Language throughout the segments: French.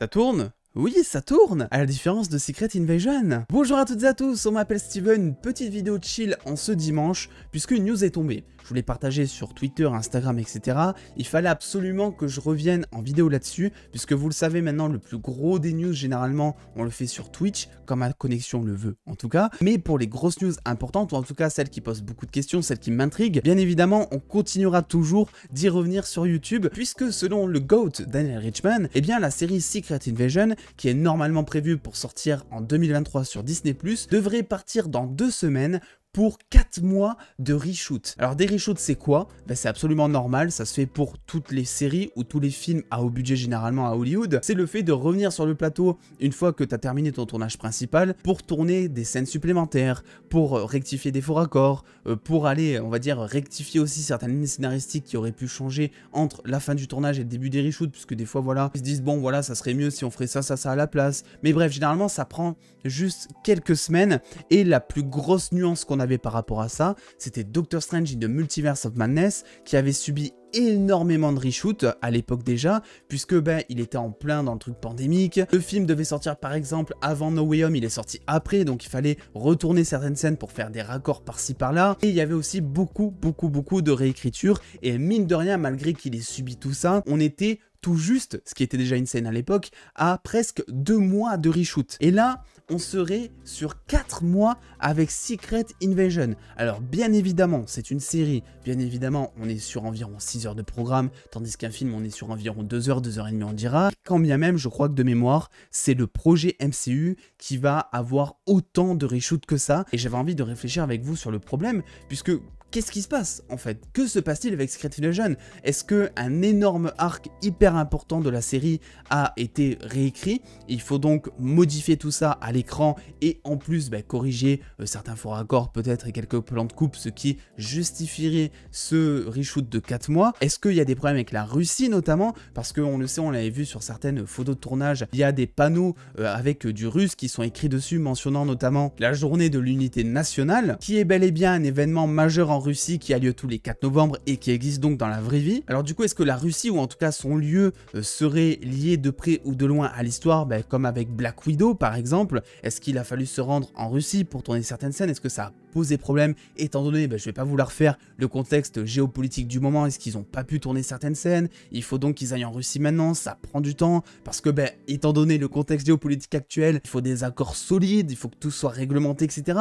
Ça tourne oui, ça tourne, à la différence de Secret Invasion. Bonjour à toutes et à tous, on m'appelle Steven, petite vidéo chill en ce dimanche, puisque une news est tombée. Je voulais partager sur Twitter, Instagram, etc. Il fallait absolument que je revienne en vidéo là-dessus, puisque vous le savez maintenant, le plus gros des news, généralement, on le fait sur Twitch, comme ma connexion le veut, en tout cas. Mais pour les grosses news importantes, ou en tout cas celles qui posent beaucoup de questions, celles qui m'intriguent, bien évidemment, on continuera toujours d'y revenir sur YouTube, puisque selon le GOAT Daniel Richman, eh bien la série Secret Invasion qui est normalement prévu pour sortir en 2023 sur Disney+, devrait partir dans deux semaines pour 4 mois de reshoot. Alors des reshoots c'est quoi ben, C'est absolument normal, ça se fait pour toutes les séries ou tous les films à haut budget généralement à Hollywood. C'est le fait de revenir sur le plateau une fois que tu as terminé ton tournage principal pour tourner des scènes supplémentaires, pour euh, rectifier des faux raccords, euh, pour aller on va dire rectifier aussi certaines lignes scénaristiques qui auraient pu changer entre la fin du tournage et le début des reshoots puisque des fois voilà ils se disent bon voilà ça serait mieux si on ferait ça ça ça à la place. Mais bref généralement ça prend juste quelques semaines et la plus grosse nuance qu'on avait par rapport à ça, c'était Doctor Strange in the Multiverse of Madness qui avait subi énormément de reshoots euh, à l'époque déjà, puisque ben il était en plein dans le truc pandémique. Le film devait sortir par exemple avant No Way Home, il est sorti après, donc il fallait retourner certaines scènes pour faire des raccords par-ci par-là. Et il y avait aussi beaucoup, beaucoup, beaucoup de réécriture. Et mine de rien, malgré qu'il ait subi tout ça, on était tout juste, ce qui était déjà une scène à l'époque, à presque deux mois de reshoot. Et là, on serait sur quatre mois avec Secret Invasion. Alors bien évidemment, c'est une série, bien évidemment, on est sur environ 6 heures de programme, tandis qu'un film, on est sur environ 2 heures, 2 heures et demie, on dira. Quand bien même, je crois que de mémoire, c'est le projet MCU qui va avoir autant de reshoot que ça, et j'avais envie de réfléchir avec vous sur le problème, puisque qu'est-ce qui se passe en fait Que se passe-t-il avec Secret Invasion Est-ce que un énorme arc hyper important de la série a été réécrit Il faut donc modifier tout ça à l'écran et en plus bah, corriger euh, certains faux raccords peut-être et quelques plans de coupe, ce qui justifierait ce reshoot de 4 mois. Est-ce qu'il y a des problèmes avec la Russie notamment Parce qu'on le sait, on l'avait vu sur certaines photos de tournage, il y a des panneaux euh, avec du russe qui sont écrits dessus mentionnant notamment la journée de l'unité nationale, qui est bel et bien un événement majeur en Russie qui a lieu tous les 4 novembre et qui existe donc dans la vraie vie. Alors du coup, est-ce que la Russie, ou en tout cas son lieu, euh, serait lié de près ou de loin à l'histoire, ben, comme avec Black Widow par exemple Est-ce qu'il a fallu se rendre en Russie pour tourner certaines scènes Est-ce que ça a posé problème Étant donné, ben, je vais pas vouloir faire le contexte géopolitique du moment, est-ce qu'ils ont pas pu tourner certaines scènes Il faut donc qu'ils aillent en Russie maintenant, ça prend du temps, parce que ben, étant donné le contexte géopolitique actuel, il faut des accords solides, il faut que tout soit réglementé, etc.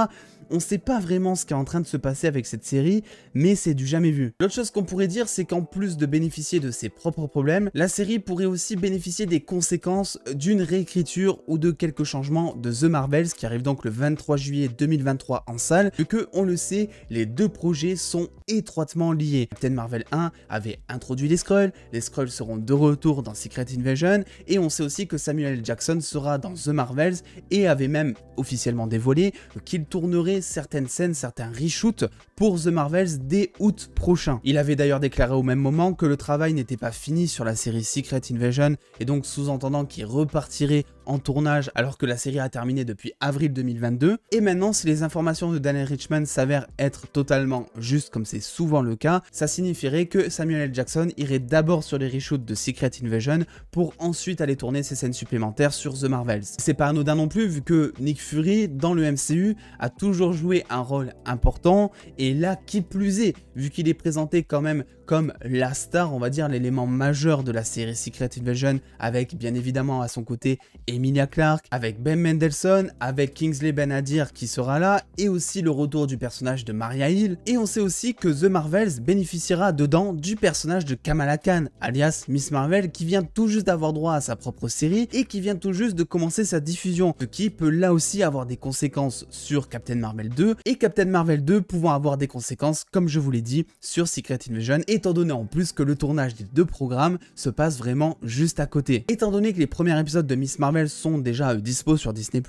On sait pas vraiment ce qui est en train de se passer avec cette série, mais c'est du jamais vu. L'autre chose qu'on pourrait dire, c'est qu'en plus de bénéficier de ses propres problèmes, la série pourrait aussi bénéficier des conséquences d'une réécriture ou de quelques changements de The Marvels qui arrive donc le 23 juillet 2023 en salle, vu que, on le sait, les deux projets sont étroitement liés. Captain Marvel 1 avait introduit les Skrulls, les Skrulls seront de retour dans Secret Invasion, et on sait aussi que Samuel Jackson sera dans The Marvels et avait même officiellement dévoilé qu'il tournerait certaines scènes, certains reshoots pour The Marvels Marvels dès août prochain. Il avait d'ailleurs déclaré au même moment que le travail n'était pas fini sur la série Secret Invasion et donc sous-entendant qu'il repartirait en tournage alors que la série a terminé depuis avril 2022. Et maintenant, si les informations de Daniel Richman s'avèrent être totalement justes comme c'est souvent le cas, ça signifierait que Samuel L. Jackson irait d'abord sur les reshoots de Secret Invasion pour ensuite aller tourner ses scènes supplémentaires sur The Marvels. C'est pas anodin non plus vu que Nick Fury dans le MCU a toujours joué un rôle important et là qui plus est, vu qu'il est présenté quand même comme la star, on va dire, l'élément majeur de la série Secret Invasion, avec bien évidemment à son côté Emilia Clarke, avec Ben Mendelssohn, avec Kingsley Benadir qui sera là, et aussi le retour du personnage de Maria Hill. Et on sait aussi que The Marvels bénéficiera dedans du personnage de Kamala Khan, alias Miss Marvel, qui vient tout juste d'avoir droit à sa propre série et qui vient tout juste de commencer sa diffusion, ce qui peut là aussi avoir des conséquences sur Captain Marvel 2 et Captain Marvel 2 pouvant avoir des conséquences, comme je vous l'ai dit, sur Secret Invasion étant donné en plus que le tournage des deux programmes se passe vraiment juste à côté. Étant donné que les premiers épisodes de Miss Marvel sont déjà euh, dispo sur Disney+,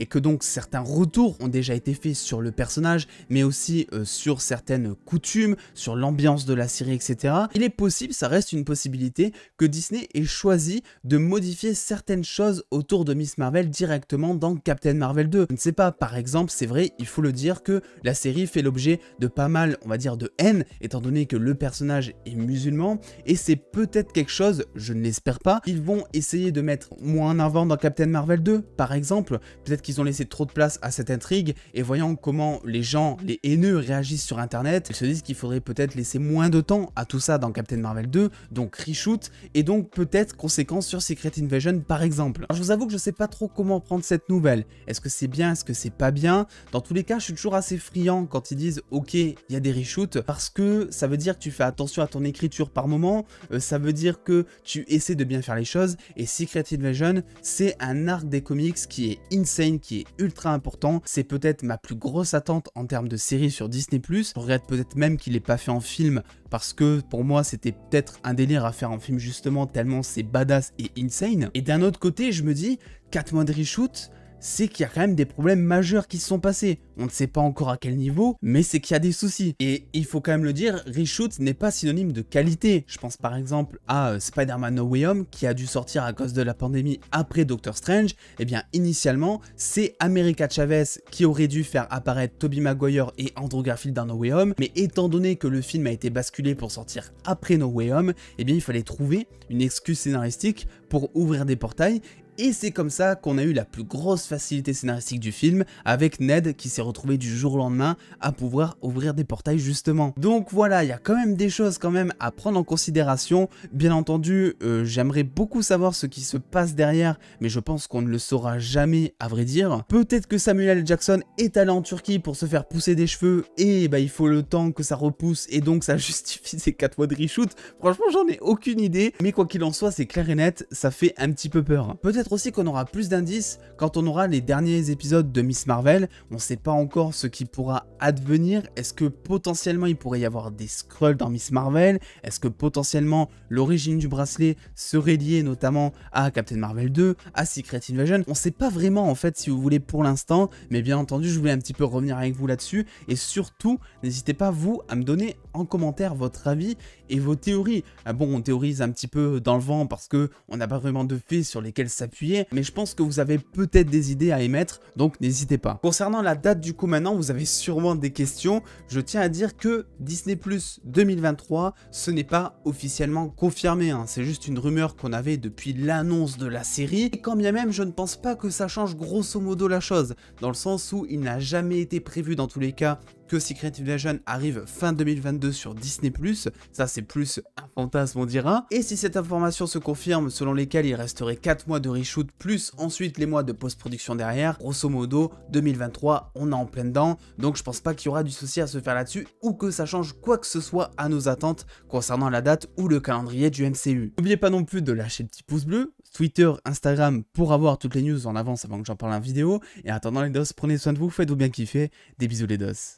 et que donc certains retours ont déjà été faits sur le personnage, mais aussi euh, sur certaines coutumes, sur l'ambiance de la série, etc., il est possible, ça reste une possibilité, que Disney ait choisi de modifier certaines choses autour de Miss Marvel directement dans Captain Marvel 2. Je ne sais pas, par exemple, c'est vrai, il faut le dire que la série fait l'objet de pas mal, on va dire, de haine, étant donné que le personnage est musulman, et c'est peut-être quelque chose, je ne l'espère pas, ils vont essayer de mettre moins en avant dans Captain Marvel 2, par exemple. Peut-être qu'ils ont laissé trop de place à cette intrigue, et voyant comment les gens, les haineux, réagissent sur Internet, ils se disent qu'il faudrait peut-être laisser moins de temps à tout ça dans Captain Marvel 2, donc reshoot, et donc peut-être conséquence sur Secret Invasion, par exemple. Alors je vous avoue que je sais pas trop comment prendre cette nouvelle. Est-ce que c'est bien, est-ce que c'est pas bien Dans tous les cas, je suis toujours assez friand quand ils disent « Ok, il y a des reshoots », parce que ça veut dire que tu fais attention attention à ton écriture par moment, euh, ça veut dire que tu essaies de bien faire les choses, et Secret Invasion, c'est un arc des comics qui est insane, qui est ultra important, c'est peut-être ma plus grosse attente en termes de série sur Disney+, je regrette peut-être même qu'il n'ait pas fait en film, parce que pour moi c'était peut-être un délire à faire en film justement, tellement c'est badass et insane, et d'un autre côté je me dis, 4 mois de reshoot, c'est qu'il y a quand même des problèmes majeurs qui se sont passés. On ne sait pas encore à quel niveau, mais c'est qu'il y a des soucis. Et il faut quand même le dire, reshoot n'est pas synonyme de qualité. Je pense par exemple à euh, Spider-Man No Way Home qui a dû sortir à cause de la pandémie après Doctor Strange. Eh bien, initialement, c'est America Chavez qui aurait dû faire apparaître Tobey Maguire et Andrew Garfield dans No Way Home, mais étant donné que le film a été basculé pour sortir après No Way Home, eh bien, il fallait trouver une excuse scénaristique pour ouvrir des portails et c'est comme ça qu'on a eu la plus grosse facilité scénaristique du film, avec Ned qui s'est retrouvé du jour au lendemain à pouvoir ouvrir des portails justement. Donc voilà, il y a quand même des choses quand même à prendre en considération. Bien entendu, euh, j'aimerais beaucoup savoir ce qui se passe derrière, mais je pense qu'on ne le saura jamais à vrai dire. Peut-être que Samuel L. Jackson est allé en Turquie pour se faire pousser des cheveux, et bah il faut le temps que ça repousse, et donc ça justifie ces 4 mois de reshoot. Franchement, j'en ai aucune idée, mais quoi qu'il en soit, c'est clair et net, ça fait un petit peu peur aussi qu'on aura plus d'indices quand on aura les derniers épisodes de Miss Marvel. On ne sait pas encore ce qui pourra advenir. Est-ce que potentiellement il pourrait y avoir des scrolls dans Miss Marvel Est-ce que potentiellement l'origine du bracelet serait liée notamment à Captain Marvel 2, à Secret Invasion On ne sait pas vraiment en fait si vous voulez pour l'instant, mais bien entendu je voulais un petit peu revenir avec vous là-dessus. Et surtout, n'hésitez pas vous à me donner en commentaire votre avis et vos théories. Ah bon, on théorise un petit peu dans le vent parce que on n'a pas vraiment de faits sur lesquels ça mais je pense que vous avez peut-être des idées à émettre, donc n'hésitez pas. Concernant la date du coup maintenant, vous avez sûrement des questions. Je tiens à dire que Disney Plus 2023, ce n'est pas officiellement confirmé, hein. c'est juste une rumeur qu'on avait depuis l'annonce de la série, et quand bien même je ne pense pas que ça change grosso modo la chose, dans le sens où il n'a jamais été prévu dans tous les cas que Secret Invasion arrive fin 2022 sur Disney+, ça c'est plus un fantasme on dira, et si cette information se confirme selon lesquelles il resterait 4 mois de reshoot plus ensuite les mois de post-production derrière, grosso modo 2023 on est en plein dedans, donc je pense pas qu'il y aura du souci à se faire là-dessus ou que ça change quoi que ce soit à nos attentes concernant la date ou le calendrier du MCU. N'oubliez pas non plus de lâcher le petit pouce bleu, Twitter, Instagram pour avoir toutes les news en avance avant que j'en parle en vidéo. Et en attendant les dos, prenez soin de vous, faites-vous bien kiffer. Des bisous les dos.